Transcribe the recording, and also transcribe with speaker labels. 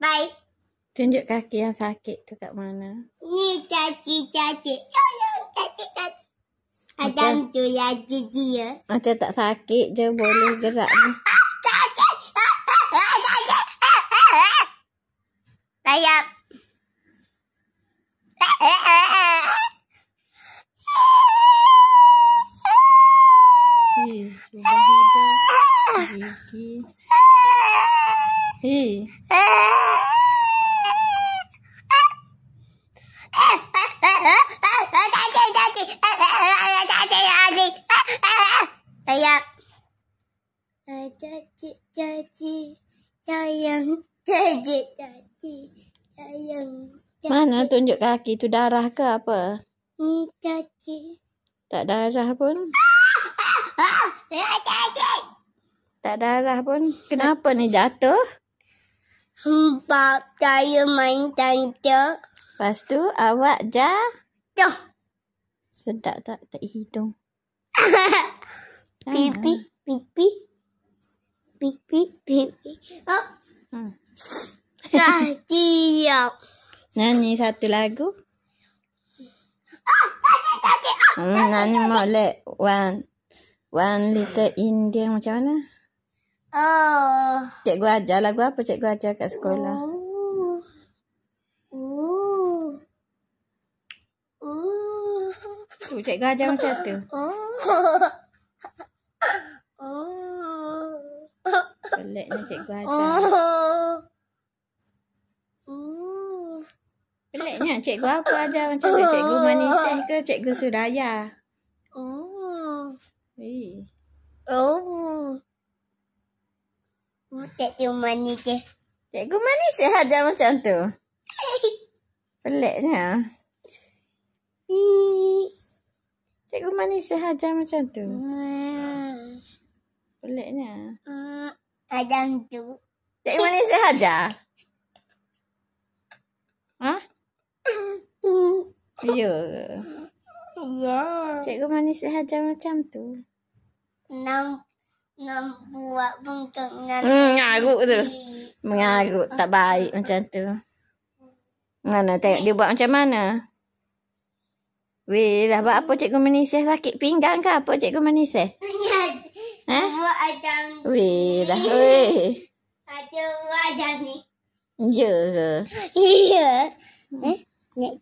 Speaker 1: Bye. Tunjuk kaki yang sakit tu kat mana. Ni caci caci. Ya, ya, caci caci. Macam tu ya cici ya. Macam tak sakit je boleh gerak ni. Caci. Caci. Sayap. Gigi. Sayang. Sayang. Sayang. Mana tunjuk kaki tu darah ke apa? Ni caci. Tak darah pun. Tak darah pun. Kenapa ni jatuh? Sebab saya main tanca. Lepas tu awak jatuh. Sedap tak? Tak hidung. pipi, kan? pipi. Pipi, pipi. Oh. Hmm. Dah siap. Nani satu lagu. Ah, hmm, nani boleh. One, one little Indian macam mana? Oh. Cikgu ajar lah. lagu apa cikgu ajar kat sekolah? Oh. Oh, oh. cikgu ajar macam tu. Oh. Peliknya cikgu ajar. Oh. oh. Peliknya cikgu apa ajar macam tu? Cikgu Manisah ke cikgu Suraya? Oh. Eh. Oh. Tak tu manis dia. Cikgu manis sahaja macam tu. Peliknya. Cikgu manis sahaja macam tu. Hmm. Peliknya. Macam tu. Cikgu manis sahaja? Ha? Hmm. Ya. Ya. Cikgu manis sahaja macam tu. Nampak. Nak buat bengkak hmm, Mengaruk tu Mengaruk tak baik macam tu Mana tengok dia buat macam mana Weh dah buat apa cikgu manisih Sakit pinggan ke apa cikgu manisih ha? Buat macam Weh dah weh Ada buat ni Ya ke Ya Eh Nak